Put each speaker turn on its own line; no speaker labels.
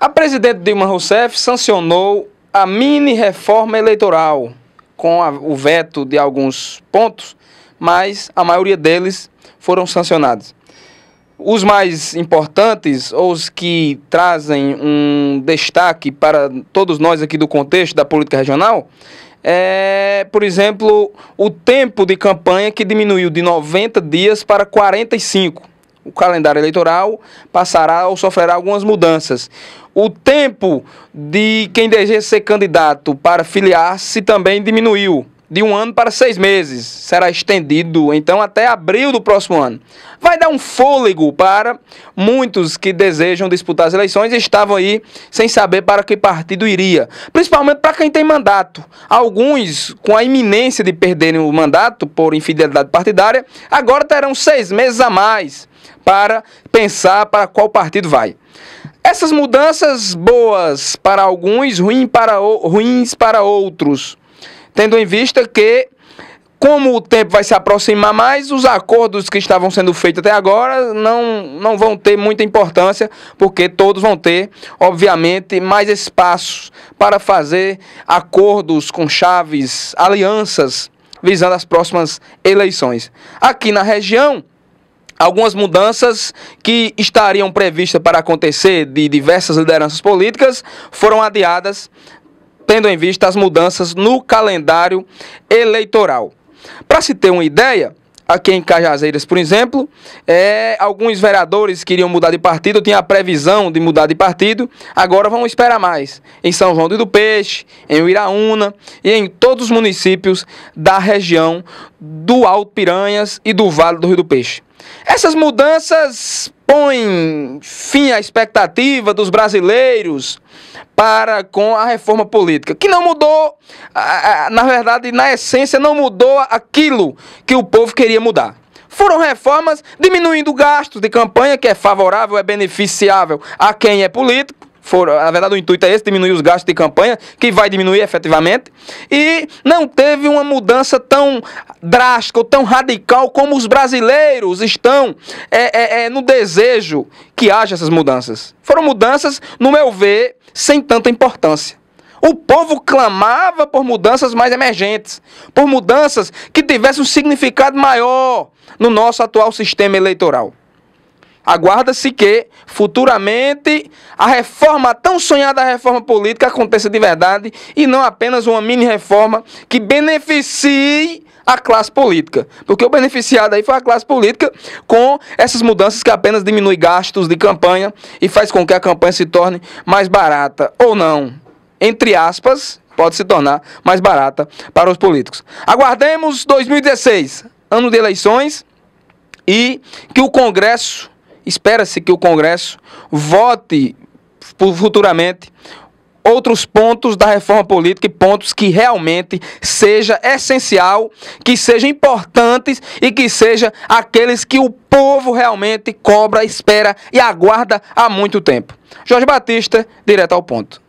A presidente Dilma Rousseff sancionou a mini reforma eleitoral com a, o veto de alguns pontos, mas a maioria deles foram sancionados. Os mais importantes, ou os que trazem um destaque para todos nós aqui do contexto da política regional, é, por exemplo, o tempo de campanha que diminuiu de 90 dias para 45 o calendário eleitoral passará ou sofrerá algumas mudanças. O tempo de quem deseja ser candidato para filiar-se também diminuiu. De um ano para seis meses. Será estendido, então, até abril do próximo ano. Vai dar um fôlego para muitos que desejam disputar as eleições e estavam aí sem saber para que partido iria. Principalmente para quem tem mandato. Alguns, com a iminência de perderem o mandato por infidelidade partidária, agora terão seis meses a mais para pensar para qual partido vai. Essas mudanças boas para alguns, ruim para, ruins para outros, tendo em vista que como o tempo vai se aproximar mais, os acordos que estavam sendo feitos até agora não, não vão ter muita importância, porque todos vão ter, obviamente, mais espaço para fazer acordos com chaves, alianças, visando as próximas eleições. Aqui na região, algumas mudanças que estariam previstas para acontecer de diversas lideranças políticas foram adiadas, tendo em vista as mudanças no calendário eleitoral. Para se ter uma ideia, aqui em Cajazeiras, por exemplo, é, alguns vereadores queriam mudar de partido, tinha a previsão de mudar de partido, agora vão esperar mais. Em São João do Peixe, em Uiraúna e em todos os municípios da região do Alto Piranhas e do Vale do Rio do Peixe. Essas mudanças põem fim à expectativa dos brasileiros para com a reforma política, que não mudou, na verdade, na essência, não mudou aquilo que o povo queria mudar. Foram reformas diminuindo gastos de campanha, que é favorável, é beneficiável a quem é político, foram, na verdade, o intuito é esse, diminuir os gastos de campanha, que vai diminuir efetivamente, e não teve uma mudança tão drástica ou tão radical como os brasileiros estão é, é, é, no desejo que haja essas mudanças. Foram mudanças, no meu ver, sem tanta importância. O povo clamava por mudanças mais emergentes, por mudanças que tivessem um significado maior no nosso atual sistema eleitoral. Aguarda-se que, futuramente, a reforma, a tão sonhada reforma política, aconteça de verdade e não apenas uma mini-reforma que beneficie a classe política. Porque o beneficiado aí foi a classe política com essas mudanças que apenas diminui gastos de campanha e faz com que a campanha se torne mais barata ou não. Entre aspas, pode se tornar mais barata para os políticos. Aguardemos 2016, ano de eleições, e que o Congresso espera-se que o Congresso vote futuramente outros pontos da reforma política e pontos que realmente seja essencial, que sejam importantes e que seja aqueles que o povo realmente cobra, espera e aguarda há muito tempo. Jorge Batista, direto ao ponto.